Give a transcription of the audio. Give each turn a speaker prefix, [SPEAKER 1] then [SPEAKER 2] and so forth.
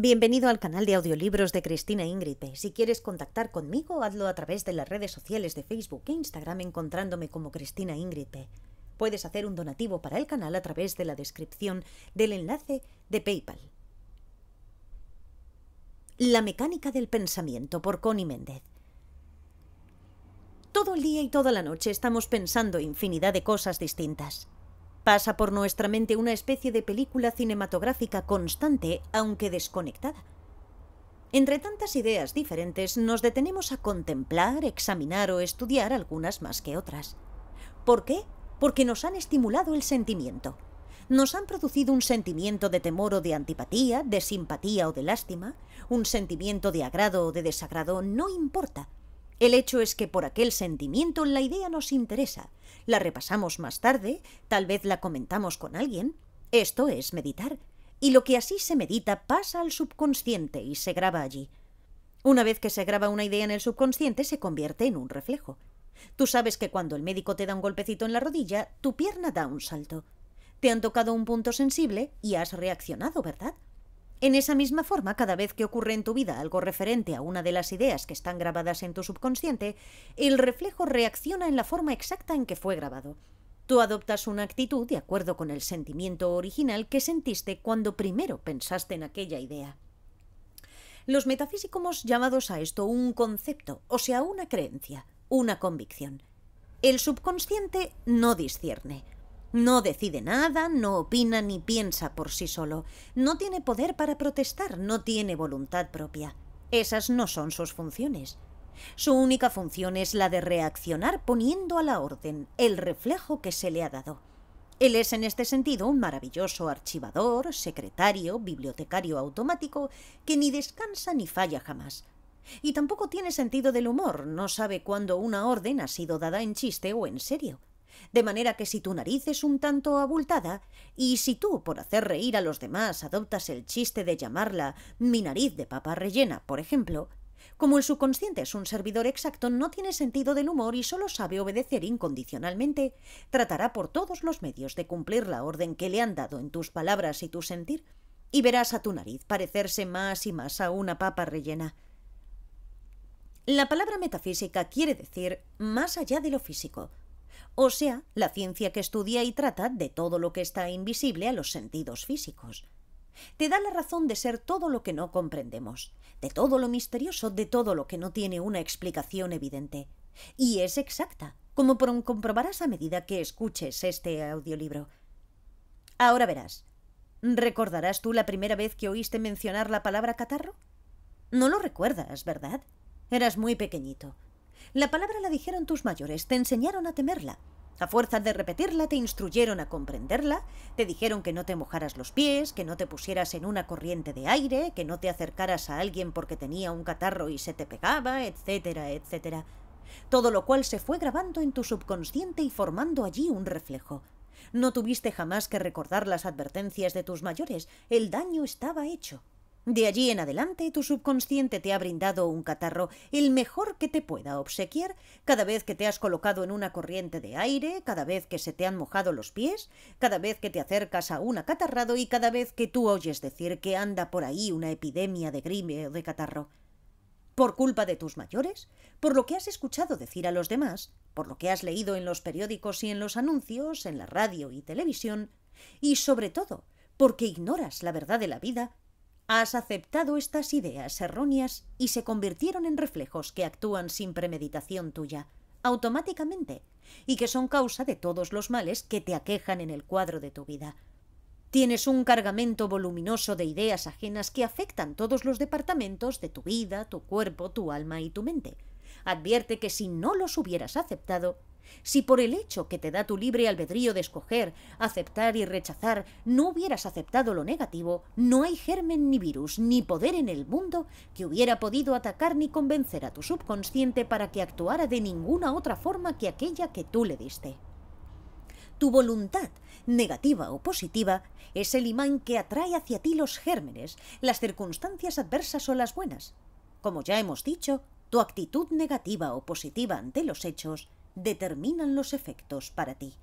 [SPEAKER 1] Bienvenido al canal de audiolibros de Cristina Ingripe. Si quieres contactar conmigo, hazlo a través de las redes sociales de Facebook e Instagram encontrándome como Cristina Ingripe. Puedes hacer un donativo para el canal a través de la descripción del enlace de PayPal. La mecánica del pensamiento por Connie Méndez. Todo el día y toda la noche estamos pensando infinidad de cosas distintas. Pasa por nuestra mente una especie de película cinematográfica constante, aunque desconectada. Entre tantas ideas diferentes, nos detenemos a contemplar, examinar o estudiar algunas más que otras. ¿Por qué? Porque nos han estimulado el sentimiento. Nos han producido un sentimiento de temor o de antipatía, de simpatía o de lástima, un sentimiento de agrado o de desagrado, no importa. El hecho es que por aquel sentimiento la idea nos interesa. La repasamos más tarde, tal vez la comentamos con alguien. Esto es meditar. Y lo que así se medita pasa al subconsciente y se graba allí. Una vez que se graba una idea en el subconsciente se convierte en un reflejo. Tú sabes que cuando el médico te da un golpecito en la rodilla, tu pierna da un salto. Te han tocado un punto sensible y has reaccionado, ¿verdad? En esa misma forma, cada vez que ocurre en tu vida algo referente a una de las ideas que están grabadas en tu subconsciente, el reflejo reacciona en la forma exacta en que fue grabado. Tú adoptas una actitud de acuerdo con el sentimiento original que sentiste cuando primero pensaste en aquella idea. Los metafísicos llamados a esto un concepto, o sea, una creencia, una convicción. El subconsciente no discierne. No decide nada, no opina ni piensa por sí solo. No tiene poder para protestar, no tiene voluntad propia. Esas no son sus funciones. Su única función es la de reaccionar poniendo a la orden el reflejo que se le ha dado. Él es en este sentido un maravilloso archivador, secretario, bibliotecario automático que ni descansa ni falla jamás. Y tampoco tiene sentido del humor, no sabe cuándo una orden ha sido dada en chiste o en serio. De manera que si tu nariz es un tanto abultada, y si tú, por hacer reír a los demás, adoptas el chiste de llamarla mi nariz de papa rellena, por ejemplo, como el subconsciente es un servidor exacto, no tiene sentido del humor y solo sabe obedecer incondicionalmente, tratará por todos los medios de cumplir la orden que le han dado en tus palabras y tu sentir, y verás a tu nariz parecerse más y más a una papa rellena. La palabra metafísica quiere decir más allá de lo físico, o sea, la ciencia que estudia y trata de todo lo que está invisible a los sentidos físicos. Te da la razón de ser todo lo que no comprendemos, de todo lo misterioso, de todo lo que no tiene una explicación evidente. Y es exacta, como comprobarás a medida que escuches este audiolibro. Ahora verás. ¿Recordarás tú la primera vez que oíste mencionar la palabra catarro? No lo recuerdas, ¿verdad? Eras muy pequeñito. La palabra la dijeron tus mayores, te enseñaron a temerla. A fuerza de repetirla te instruyeron a comprenderla, te dijeron que no te mojaras los pies, que no te pusieras en una corriente de aire, que no te acercaras a alguien porque tenía un catarro y se te pegaba, etcétera, etcétera. Todo lo cual se fue grabando en tu subconsciente y formando allí un reflejo. No tuviste jamás que recordar las advertencias de tus mayores, el daño estaba hecho. De allí en adelante tu subconsciente te ha brindado un catarro, el mejor que te pueda obsequiar, cada vez que te has colocado en una corriente de aire, cada vez que se te han mojado los pies, cada vez que te acercas a un acatarrado y cada vez que tú oyes decir que anda por ahí una epidemia de gripe o de catarro. Por culpa de tus mayores, por lo que has escuchado decir a los demás, por lo que has leído en los periódicos y en los anuncios, en la radio y televisión, y sobre todo, porque ignoras la verdad de la vida Has aceptado estas ideas erróneas y se convirtieron en reflejos que actúan sin premeditación tuya, automáticamente, y que son causa de todos los males que te aquejan en el cuadro de tu vida. Tienes un cargamento voluminoso de ideas ajenas que afectan todos los departamentos de tu vida, tu cuerpo, tu alma y tu mente. Advierte que si no los hubieras aceptado, si por el hecho que te da tu libre albedrío de escoger, aceptar y rechazar, no hubieras aceptado lo negativo, no hay germen ni virus ni poder en el mundo que hubiera podido atacar ni convencer a tu subconsciente para que actuara de ninguna otra forma que aquella que tú le diste. Tu voluntad, negativa o positiva, es el imán que atrae hacia ti los gérmenes, las circunstancias adversas o las buenas. Como ya hemos dicho, tu actitud negativa o positiva ante los hechos determinan los efectos para ti.